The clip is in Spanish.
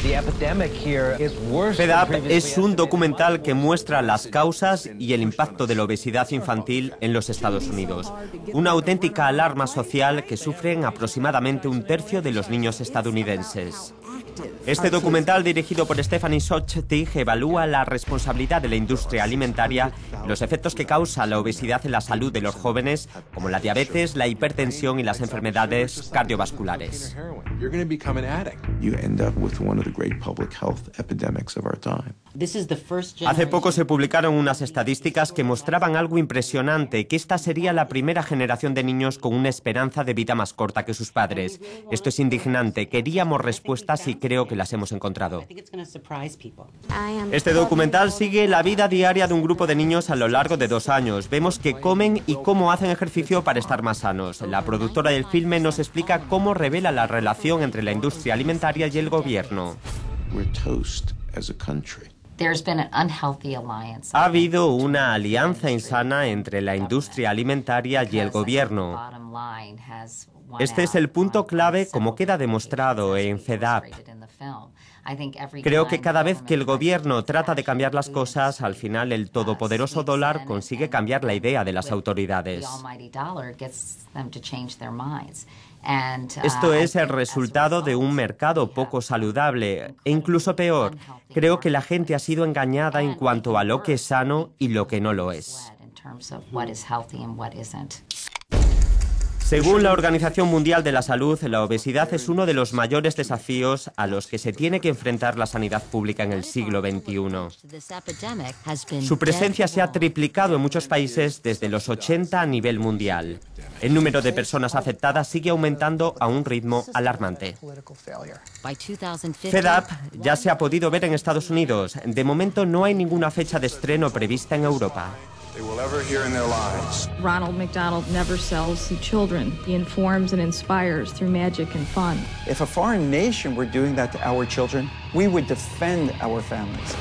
Fed es un documental que muestra las causas y el impacto de la obesidad infantil en los Estados Unidos. Una auténtica alarma social que sufren aproximadamente un tercio de los niños estadounidenses. Este documental dirigido por Stephanie Sochtig, evalúa la responsabilidad de la industria alimentaria, los efectos que causa la obesidad en la salud de los jóvenes, como la diabetes, la hipertensión y las enfermedades cardiovasculares. Hace poco se publicaron unas estadísticas que mostraban algo impresionante, que esta sería la primera generación de niños con una esperanza de vida más corta que sus padres. Esto es indignante, queríamos respuestas y creo que las hemos encontrado. Este documental sigue la vida diaria de un grupo de niños a lo largo de dos años. Vemos que comen y cómo hacen ejercicio para estar más sanos. La productora del filme nos explica cómo revela la relación entre la industria alimentaria y el gobierno. Ha habido una alianza insana entre la industria alimentaria y el gobierno. Este es el punto clave como queda demostrado en FEDAP. Creo que cada vez que el gobierno trata de cambiar las cosas, al final el todopoderoso dólar consigue cambiar la idea de las autoridades. Esto es el resultado de un mercado poco saludable e incluso peor. Creo que la gente ha sido engañada en cuanto a lo que es sano y lo que no lo es. Según la Organización Mundial de la Salud, la obesidad es uno de los mayores desafíos a los que se tiene que enfrentar la sanidad pública en el siglo XXI. Su presencia se ha triplicado en muchos países desde los 80 a nivel mundial. El número de personas afectadas sigue aumentando a un ritmo alarmante. FedAp ya se ha podido ver en Estados Unidos. De momento no hay ninguna fecha de estreno prevista en Europa. they will ever hear in their lives. Ronald McDonald never sells to children. He informs and inspires through magic and fun. If a foreign nation were doing that to our children, we would defend our families.